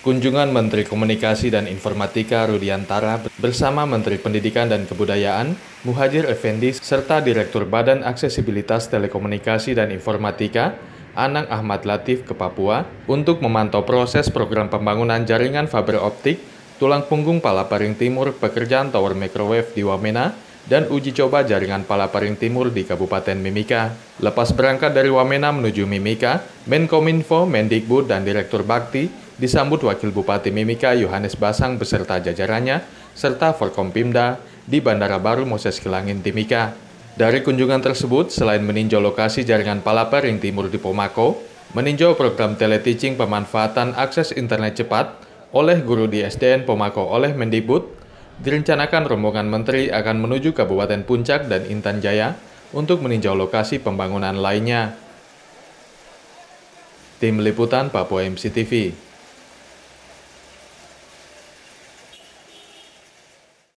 Kunjungan Menteri Komunikasi dan Informatika Rudiantara bersama Menteri Pendidikan dan Kebudayaan Muhajir Effendi serta Direktur Badan Aksesibilitas Telekomunikasi dan Informatika Anang Ahmad Latif ke Papua untuk memantau proses program pembangunan jaringan fiber optik tulang punggung Palaparing Timur pekerjaan tower microwave di Wamena dan uji coba jaringan Palaparing Timur di Kabupaten Mimika. Lepas berangkat dari Wamena menuju Mimika, Menkominfo, Mendikbud, dan Direktur Bakti disambut Wakil Bupati Mimika Yohanes Basang beserta jajarannya, serta Forkompimda di Bandara Baru Moses kelangin Timika. Dari kunjungan tersebut, selain meninjau lokasi jaringan palapa ring timur di Pomako, meninjau program teleteaching pemanfaatan akses internet cepat oleh guru di SDN Pomako oleh Mendibut, direncanakan rombongan menteri akan menuju Kabupaten Puncak dan Intan Jaya untuk meninjau lokasi pembangunan lainnya. Tim Liputan Papua MCTV